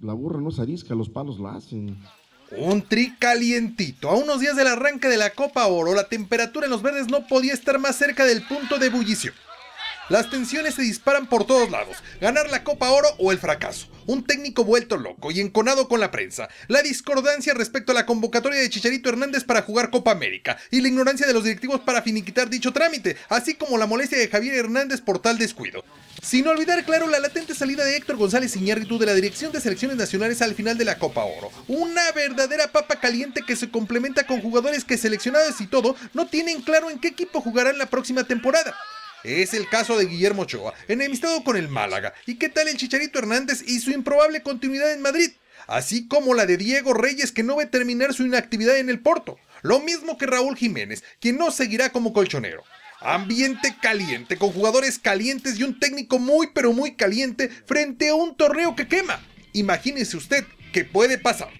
la burra no se arisca, los palos la hacen. Un tri calientito. A unos días del arranque de la Copa Oro, la temperatura en los verdes no podía estar más cerca del punto de ebullición. Las tensiones se disparan por todos lados, ganar la Copa Oro o el fracaso. Un técnico vuelto loco y enconado con la prensa, la discordancia respecto a la convocatoria de Chicharito Hernández para jugar Copa América y la ignorancia de los directivos para finiquitar dicho trámite, así como la molestia de Javier Hernández por tal descuido. Sin olvidar, claro, la latente salida de Héctor González Iñárritu de la Dirección de Selecciones Nacionales al final de la Copa Oro. Una verdadera papa caliente que se complementa con jugadores que seleccionados y todo no tienen claro en qué equipo jugarán la próxima temporada. Es el caso de Guillermo Ochoa, enemistado con el Málaga, y qué tal el Chicharito Hernández y su improbable continuidad en Madrid, así como la de Diego Reyes que no ve terminar su inactividad en el Porto, lo mismo que Raúl Jiménez, quien no seguirá como colchonero. Ambiente caliente, con jugadores calientes y un técnico muy pero muy caliente frente a un torneo que quema. Imagínese usted qué puede pasar.